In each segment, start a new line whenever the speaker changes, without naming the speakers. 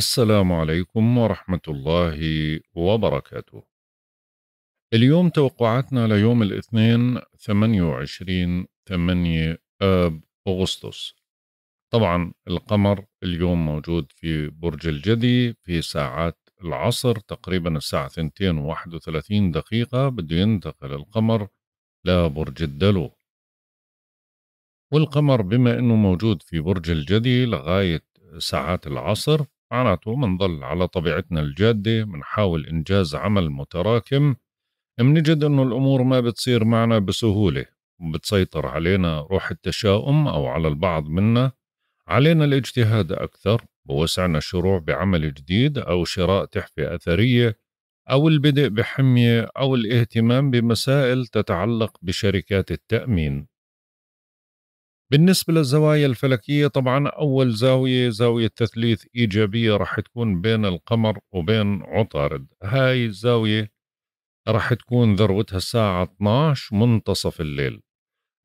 السلام عليكم ورحمة الله وبركاته. اليوم توقعاتنا ليوم الاثنين 28 8 آب أغسطس. طبعا القمر اليوم موجود في برج الجدي في ساعات العصر تقريبا الساعة 2 31 دقيقة بده ينتقل القمر لبرج الدلو والقمر بما أنه موجود في برج الجدي لغاية ساعات العصر معناته منضل على طبيعتنا الجادة منحاول إنجاز عمل متراكم منجد إنه الأمور ما بتصير معنا بسهولة وبتسيطر علينا روح التشاؤم أو على البعض منا علينا الاجتهاد أكثر بوسعنا الشروع بعمل جديد أو شراء تحفة أثرية أو البدء بحمية أو الاهتمام بمسائل تتعلق بشركات التأمين بالنسبة للزوايا الفلكية طبعا أول زاوية زاوية تثليث إيجابية راح تكون بين القمر وبين عطارد هاي الزاوية راح تكون ذروتها الساعة 12 منتصف الليل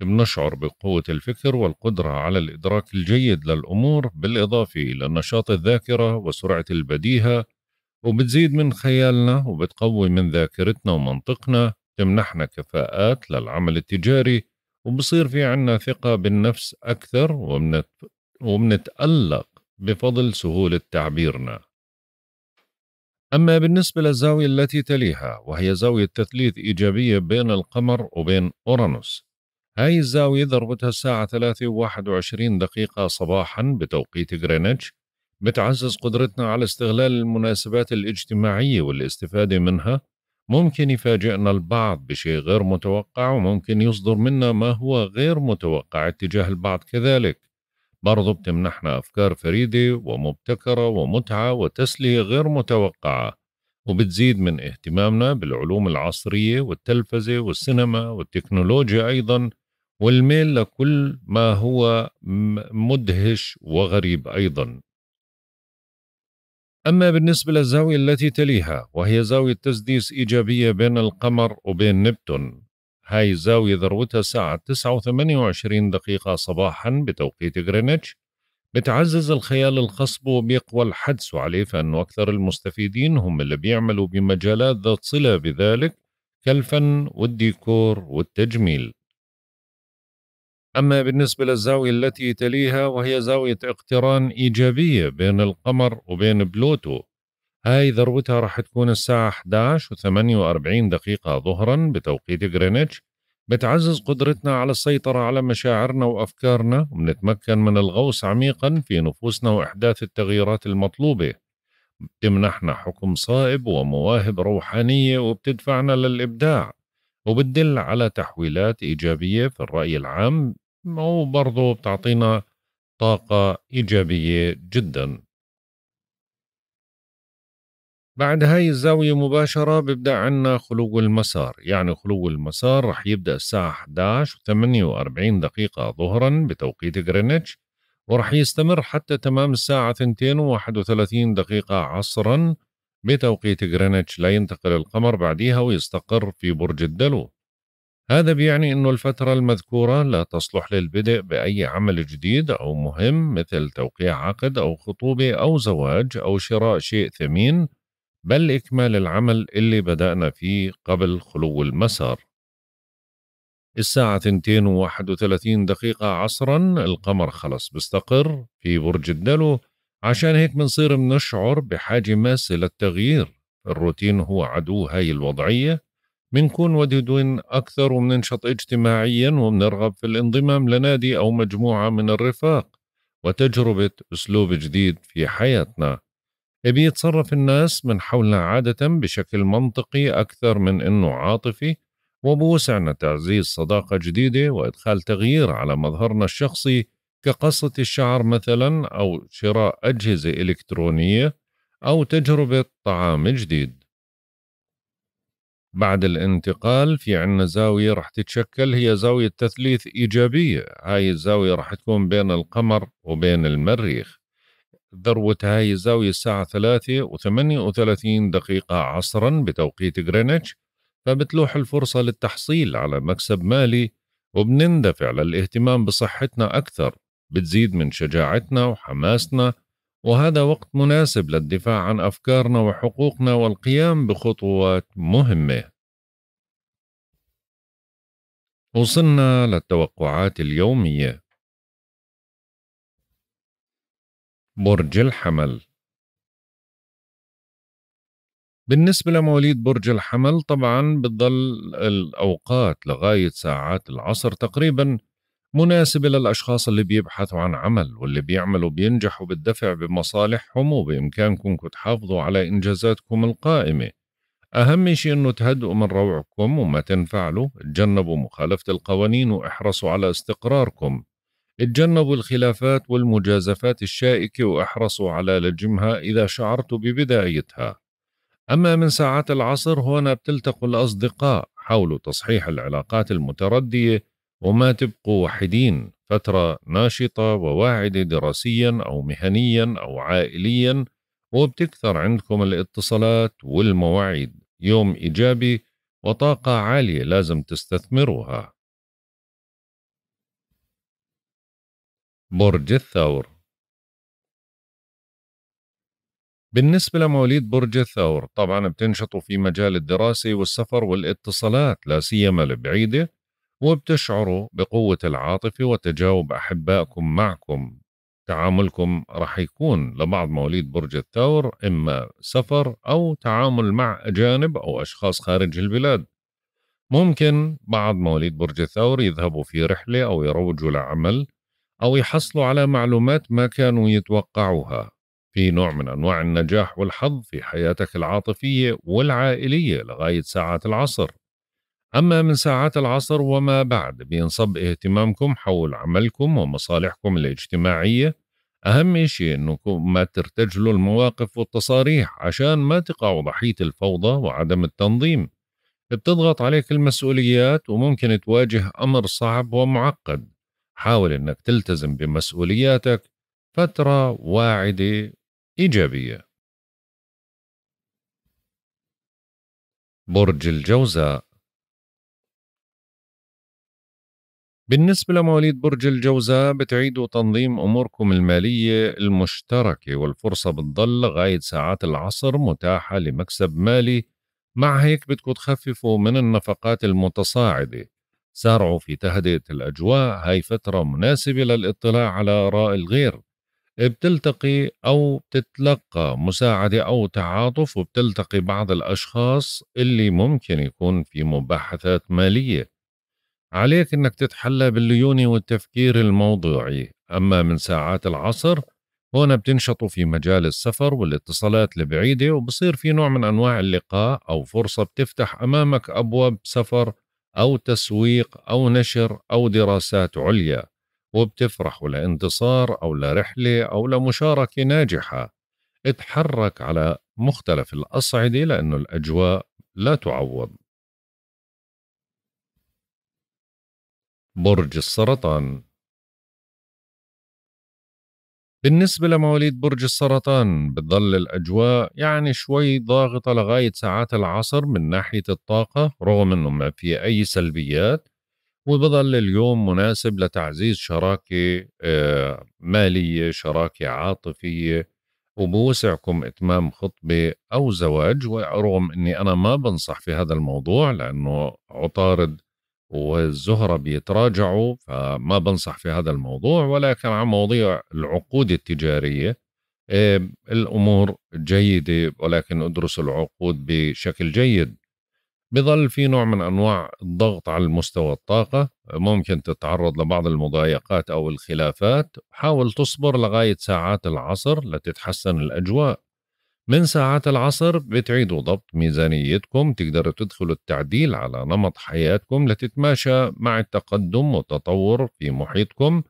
بنشعر بقوة الفكر والقدرة على الإدراك الجيد للأمور بالإضافة إلى نشاط الذاكرة وسرعة البديهة وبتزيد من خيالنا وبتقوي من ذاكرتنا ومنطقنا تمنحنا كفاءات للعمل التجاري وبصير في عنا ثقة بالنفس أكثر ومنتألق بفضل سهولة تعبيرنا أما بالنسبة للزاوية التي تليها وهي زاوية تثليث إيجابية بين القمر وبين أورانوس هاي الزاوية ضربتها الساعة 3 و21 دقيقة صباحا بتوقيت غرينتش بتعزز قدرتنا على استغلال المناسبات الاجتماعية والاستفادة منها ممكن يفاجئنا البعض بشيء غير متوقع وممكن يصدر منا ما هو غير متوقع اتجاه البعض كذلك برضو بتمنحنا أفكار فريدة ومبتكرة ومتعة وتسلية غير متوقعة وبتزيد من اهتمامنا بالعلوم العصرية والتلفزة والسينما والتكنولوجيا أيضا والميل لكل ما هو مدهش وغريب أيضا أما بالنسبة للزاوية التي تليها وهي زاوية تسديس إيجابية بين القمر وبين نبتون هاي الزاوية ذروتها الساعة 28 دقيقة صباحا بتوقيت غرينتش بتعزز الخيال الخصب وبيقوى الحدس عليه فإنه أكثر المستفيدين هم اللي بيعملوا بمجالات ذات صلة بذلك كالفن والديكور والتجميل أما بالنسبة للزاوية التي تليها وهي زاوية اقتران إيجابية بين القمر وبين بلوتو هاي ذروتها راح تكون الساعة 11 و48 دقيقة ظهرا بتوقيت غرينتش بتعزز قدرتنا على السيطرة على مشاعرنا وأفكارنا ونتمكن من الغوص عميقا في نفوسنا وإحداث التغييرات المطلوبة بتمنحنا حكم صائب ومواهب روحانية وبتدفعنا للإبداع وبتدل على تحويلات إيجابية في الرأي العام وبرضه بتعطينا طاقة إيجابية جدا بعد هاي الزاوية مباشرة ببدأ عنا خلو المسار يعني خلو المسار رح يبدأ الساعة 11 و48 دقيقة ظهرا بتوقيت غرينتش ورح يستمر حتى تمام الساعة 2 و31 دقيقة عصرا بتوقيت غرينتش لينتقل القمر بعديها ويستقر في برج الدلو هذا بيعني أنه الفترة المذكورة لا تصلح للبدء بأي عمل جديد أو مهم مثل توقيع عقد أو خطوبة أو زواج أو شراء شيء ثمين بل إكمال العمل اللي بدأنا فيه قبل خلو المسار الساعة 231 دقيقة عصرا القمر خلص بيستقر في برج الدلو عشان هيك بنصير بنشعر بحاجة ماسة للتغيير الروتين هو عدو هاي الوضعية بنكون ودودون أكثر وبننشط اجتماعيا وبنرغب في الانضمام لنادي أو مجموعة من الرفاق وتجربة أسلوب جديد في حياتنا بيتصرف الناس من حولنا عادة بشكل منطقي أكثر من أنه عاطفي وبوسعنا تعزيز صداقة جديدة وإدخال تغيير على مظهرنا الشخصي كقصة الشعر مثلا أو شراء أجهزة إلكترونية أو تجربة طعام جديد بعد الانتقال في عنا زاوية راح تتشكل هي زاوية تثليث إيجابية هاي الزاوية راح تكون بين القمر وبين المريخ ذروة هاي الزاوية الساعة ثلاثة وثمانية وثلاثين دقيقة عصرا بتوقيت غرينتش فبتلوح الفرصة للتحصيل على مكسب مالي وبنندفع للاهتمام بصحتنا أكثر بتزيد من شجاعتنا وحماسنا وهذا وقت مناسب للدفاع عن افكارنا وحقوقنا والقيام بخطوات مهمه
وصلنا للتوقعات اليوميه برج الحمل بالنسبة لمواليد برج الحمل
طبعا بتضل الأوقات لغاية ساعات العصر تقريبا مناسبة للأشخاص اللي بيبحثوا عن عمل واللي بيعملوا بينجحوا بالدفع بمصالحهم وبإمكانكم تحافظوا على إنجازاتكم القائمة أهم شيء أنه تهدؤوا من روعكم وما تنفعلوا تجنبوا مخالفة القوانين واحرصوا على استقراركم اتجنبوا الخلافات والمجازفات الشائكة واحرصوا على لجمها إذا شعرتوا ببدايتها أما من ساعات العصر هنا بتلتقوا الأصدقاء حاولوا تصحيح العلاقات المتردية وما تبقوا وحيدين فترة ناشطة وواعدة دراسيا أو مهنيا أو عائليا وبتكثر عندكم الاتصالات والمواعيد يوم إيجابي
وطاقة عالية لازم تستثمروها برج الثور
بالنسبة لمواليد برج الثور طبعا بتنشطوا في مجال الدراسة والسفر والاتصالات لا سيما البعيدة وبتشعروا بقوة العاطفة وتجاوب أحبائكم معكم تعاملكم رح يكون لبعض مواليد برج الثور إما سفر أو تعامل مع أجانب أو أشخاص خارج البلاد ممكن بعض مواليد برج الثور يذهبوا في رحلة أو يروجوا لعمل أو يحصلوا على معلومات ما كانوا يتوقعوها في نوع من أنواع النجاح والحظ في حياتك العاطفية والعائلية لغاية ساعات العصر أما من ساعات العصر وما بعد بينصب اهتمامكم حول عملكم ومصالحكم الاجتماعية أهم شيء أنكم ما ترتجلوا المواقف والتصاريح عشان ما تقعوا ضحية الفوضى وعدم التنظيم بتضغط عليك المسؤوليات وممكن تواجه أمر صعب ومعقد حاول أنك تلتزم بمسؤولياتك فترة واعدة
إيجابية برج الجوزاء بالنسبة لمواليد
برج الجوزاء بتعيدوا تنظيم أموركم المالية المشتركة والفرصة بتضل لغاية ساعات العصر متاحة لمكسب مالي مع هيك بدكم تخففوا من النفقات المتصاعدة سارعوا في تهدئة الأجواء هاي فترة مناسبة للاطلاع على آراء الغير بتلتقي أو بتتلقى مساعدة أو تعاطف وبتلتقي بعض الأشخاص اللي ممكن يكون في مباحثات مالية عليك أنك تتحلى بالليونة والتفكير الموضوعي أما من ساعات العصر هنا بتنشطوا في مجال السفر والاتصالات البعيدة وبصير في نوع من أنواع اللقاء أو فرصة بتفتح أمامك أبواب سفر أو تسويق أو نشر أو دراسات عليا وبتفرحوا لانتصار أو لرحلة أو لمشاركة ناجحة اتحرك على مختلف الأصعدة لأنه الأجواء لا تعوض
برج السرطان بالنسبة لمواليد برج السرطان
بتظل الأجواء يعني شوي ضاغطة لغاية ساعات العصر من ناحية الطاقة رغم أنه ما في أي سلبيات وبظل اليوم مناسب لتعزيز شراكة آه، مالية شراكة عاطفية وبوسعكم إتمام خطبة أو زواج ورغم أني أنا ما بنصح في هذا الموضوع لأنه عطارد والزهرة بيتراجعوا فما بنصح في هذا الموضوع ولكن عن مواضيع العقود التجارية آه، الأمور جيدة ولكن ادرسوا العقود بشكل جيد بظل في نوع من أنواع الضغط على المستوى الطاقة ممكن تتعرض لبعض المضايقات أو الخلافات حاول تصبر لغاية ساعات العصر لتتحسن الأجواء من ساعات العصر بتعيدوا ضبط ميزانيتكم تقدروا تدخلوا التعديل على نمط حياتكم لتتماشى مع التقدم والتطور في محيطكم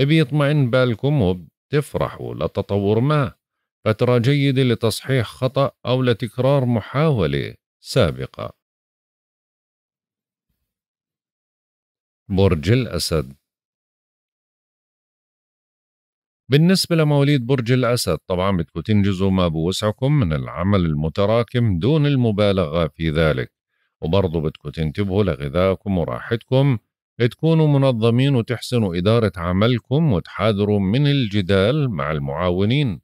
بيطمئن بالكم وبتفرحوا لتطور ما فترة جيدة لتصحيح خطأ أو لتكرار محاولة سابقة
برج الأسد بالنسبة لمواليد برج الأسد طبعا بدكم
تنجزوا ما بوسعكم من العمل المتراكم دون المبالغة في ذلك وبرضه بدكم تنتبهوا لغذائكم وراحتكم تكونوا منظمين وتحسنوا إدارة عملكم وتحاذروا من الجدال مع المعاونين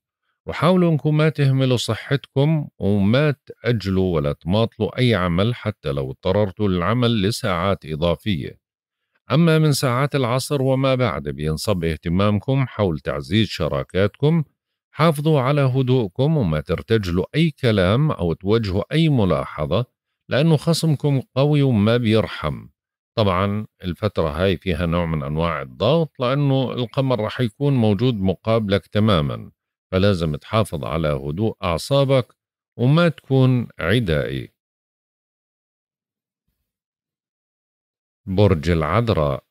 وحاولوا انكم ما تهملوا صحتكم وما تأجلوا ولا تماطلوا أي عمل حتى لو اضطررتوا للعمل لساعات إضافية أما من ساعات العصر وما بعد بينصب اهتمامكم حول تعزيز شراكاتكم حافظوا على هدوءكم وما ترتجلوا أي كلام أو توجهوا أي ملاحظة لأنه خصمكم قوي وما بيرحم طبعا الفترة هاي فيها نوع من أنواع الضغط لأنه القمر رح يكون موجود مقابلك تماما فلازم تحافظ
على هدوء أعصابك وما تكون عدائي برج العذراء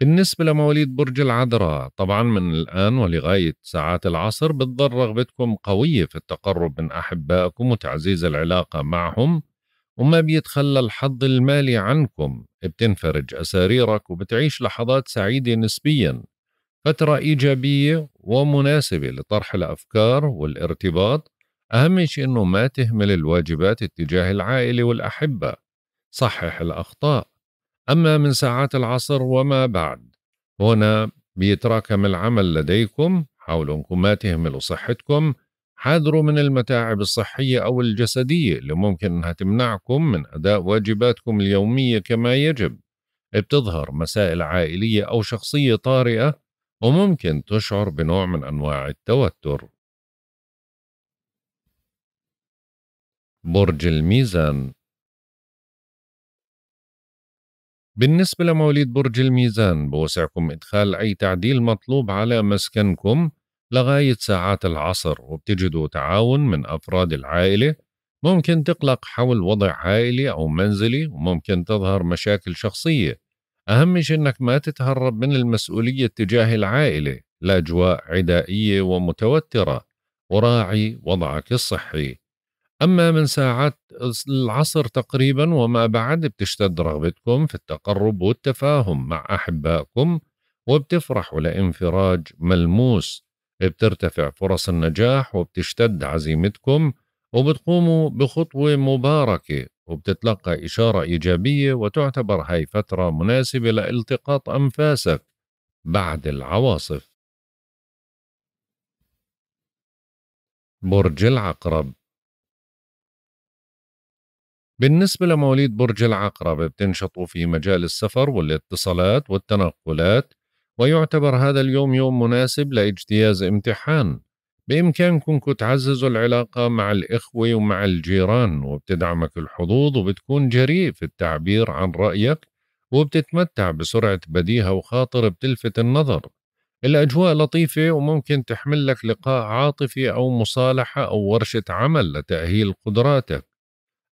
بالنسبة لمواليد برج العذراء طبعا من الآن
ولغاية ساعات العصر بتضر رغبتكم قوية في التقرب من أحبائكم وتعزيز العلاقة معهم وما بيتخلى الحظ المالي عنكم بتنفرج أساريرك وبتعيش لحظات سعيدة نسبيا فترة إيجابية ومناسبة لطرح الأفكار والارتباط أهم شيء أنه ما تهمل الواجبات اتجاه العائلة والأحبة صحح الأخطاء أما من ساعات العصر وما بعد هنا بيتراكم العمل لديكم حاولوا أنكم ما تهملوا صحتكم حاذروا من المتاعب الصحية أو الجسدية اللي ممكن أنها تمنعكم من أداء واجباتكم اليومية كما يجب بتظهر مسائل عائلية أو شخصية طارئة وممكن تشعر بنوع
من أنواع التوتر برج الميزان
بالنسبة لمواليد برج الميزان بوسعكم إدخال أي تعديل مطلوب على مسكنكم لغاية ساعات العصر وبتجدوا تعاون من أفراد العائلة ممكن تقلق حول وضع عائلي أو منزلي وممكن تظهر مشاكل شخصية أهم شيء أنك ما تتهرب من المسؤولية تجاه العائلة لأجواء عدائية ومتوترة وراعي وضعك الصحي أما من ساعات العصر تقريبا وما بعد بتشتد رغبتكم في التقرب والتفاهم مع أحبائكم وبتفرحوا لانفراج ملموس بترتفع فرص النجاح وبتشتد عزيمتكم وبتقوموا بخطوة مباركة وبتتلقى إشارة إيجابية وتعتبر هاي فترة
مناسبة لالتقاط أنفاسك بعد العواصف برج العقرب
بالنسبة لمواليد برج العقرب بتنشطوا في مجال السفر والاتصالات والتنقلات ويعتبر هذا اليوم يوم مناسب لاجتياز امتحان بإمكانكم تعززوا العلاقة مع الإخوة ومع الجيران وبتدعمك الحظوظ وبتكون جريء في التعبير عن رأيك وبتتمتع بسرعة بديهة وخاطر بتلفت النظر الأجواء لطيفة وممكن تحمل لك لقاء عاطفي أو مصالحة أو ورشة عمل لتأهيل قدراتك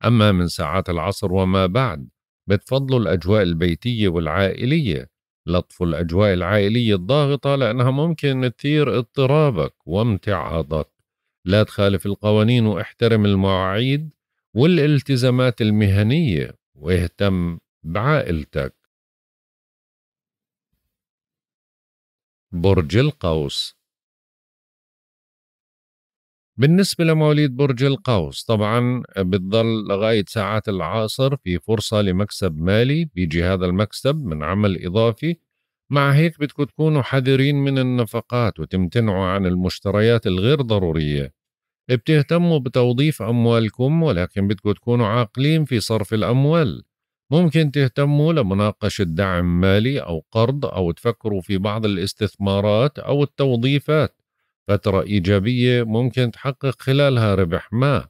أما من ساعات العصر وما بعد بتفضلوا الأجواء البيتية والعائلية لطفوا الأجواء العائلية الضاغطة لأنها ممكن تثير اضطرابك وامتعاضك لا تخالف القوانين واحترم المواعيد والالتزامات المهنية واهتم بعائلتك
برج القوس بالنسبة لمواليد برج القوس طبعا
بتضل لغاية ساعات العصر في فرصة لمكسب مالي بيجي هذا المكسب من عمل إضافي مع هيك بدكم تكونوا حذرين من النفقات وتمتنعوا عن المشتريات الغير ضرورية بتهتموا بتوظيف أموالكم ولكن بدكم تكونوا عاقلين في صرف الأموال ممكن تهتموا لمناقشة دعم مالي أو قرض أو تفكروا في بعض الاستثمارات أو التوظيفات فترة إيجابية ممكن تحقق خلالها ربح ما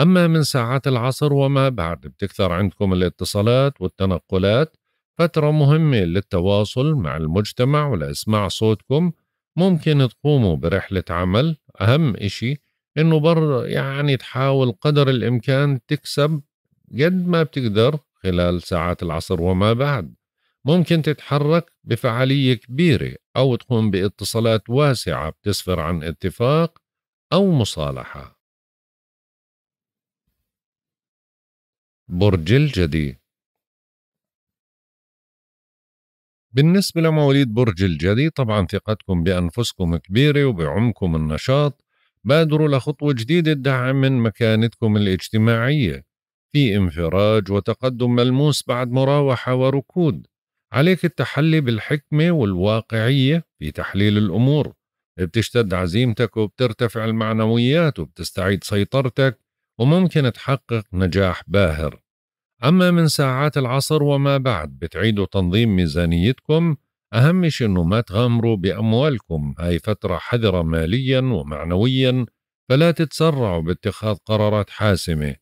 أما من ساعات العصر وما بعد بتكثر عندكم الاتصالات والتنقلات فترة مهمة للتواصل مع المجتمع ولإسماع صوتكم ممكن تقوموا برحلة عمل أهم إشي إنه بر يعني تحاول قدر الإمكان تكسب قد ما بتقدر خلال ساعات العصر وما بعد ممكن تتحرك بفعالية كبيرة أو تقوم باتصالات واسعة
بتسفر عن اتفاق أو مصالحة برج الجدي بالنسبة لمواليد برج الجدي طبعا ثقتكم بأنفسكم كبيرة
وبعمكم النشاط بادروا لخطوة جديدة تدعم من مكانتكم الاجتماعية في انفراج وتقدم ملموس بعد مراوحة وركود عليك التحلي بالحكمة والواقعية في تحليل الأمور بتشتد عزيمتك وبترتفع المعنويات وبتستعيد سيطرتك وممكن تحقق نجاح باهر أما من ساعات العصر وما بعد بتعيدوا تنظيم ميزانيتكم أهم شيء أنه ما تغامروا بأموالكم هاي فترة حذرة ماليا ومعنويا فلا تتسرعوا باتخاذ قرارات حاسمة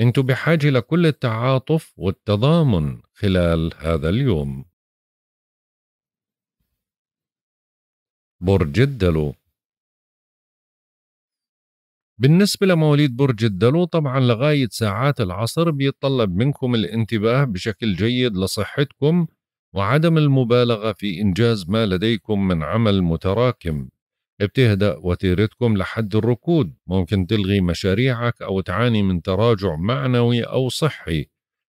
انتوا بحاجة لكل التعاطف والتضامن خلال هذا اليوم
برج الدلو بالنسبة لمواليد برج الدلو طبعا
لغاية ساعات العصر بيتطلب منكم الانتباه بشكل جيد لصحتكم وعدم المبالغة في إنجاز ما لديكم من عمل متراكم بتهدأ وتيرتكم لحد الركود ممكن تلغي مشاريعك أو تعاني من تراجع معنوي أو صحي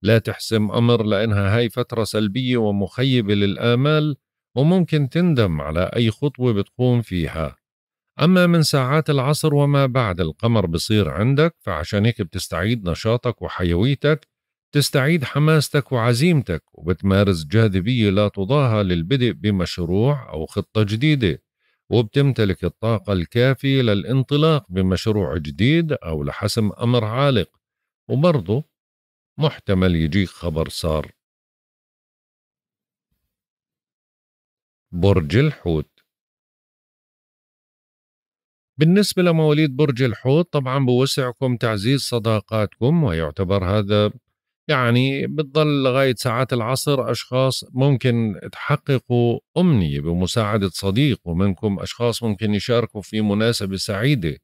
لا تحسم أمر لأنها هاي فترة سلبية ومخيبة للآمال وممكن تندم على أي خطوة بتقوم فيها أما من ساعات العصر وما بعد القمر بصير عندك فعشان هيك بتستعيد نشاطك وحيويتك تستعيد حماستك وعزيمتك وبتمارس جاذبية لا تضاهى للبدء بمشروع أو خطة جديدة وبتمتلك الطاقة الكافية للانطلاق بمشروع جديد أو لحسم أمر عالق
وبرضه محتمل يجيك خبر صار برج الحوت
بالنسبة لمواليد برج الحوت طبعا بوسعكم تعزيز صداقاتكم ويعتبر هذا يعني بتضل لغاية ساعات العصر أشخاص ممكن تحققوا أمنية بمساعدة صديق ومنكم أشخاص ممكن يشاركوا في مناسبة سعيدة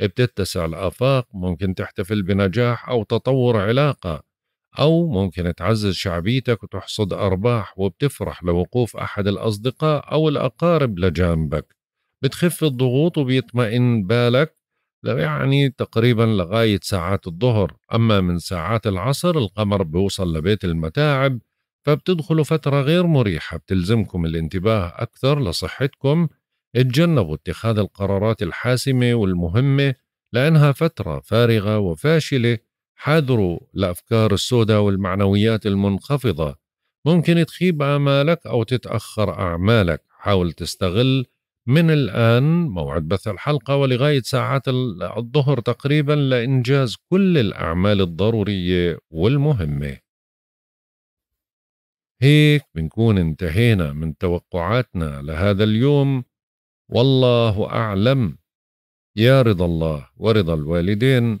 بتتسع الآفاق ممكن تحتفل بنجاح أو تطور علاقة أو ممكن تعزز شعبيتك وتحصد أرباح وبتفرح لوقوف أحد الأصدقاء أو الأقارب لجانبك بتخف الضغوط وبيطمئن بالك يعني تقريبا لغاية ساعات الظهر أما من ساعات العصر القمر بيوصل لبيت المتاعب فبتدخلوا فترة غير مريحة بتلزمكم الانتباه أكثر لصحتكم اتجنبوا اتخاذ القرارات الحاسمة والمهمة لأنها فترة فارغة وفاشلة حاذروا الأفكار السوداء والمعنويات المنخفضة ممكن تخيب آمالك أو تتأخر أعمالك حاول تستغل من الآن موعد بث الحلقة ولغاية ساعات الظهر تقريبا لإنجاز كل الأعمال الضرورية والمهمة هيك بنكون انتهينا من توقعاتنا لهذا اليوم والله أعلم يا رضا الله ورضا الوالدين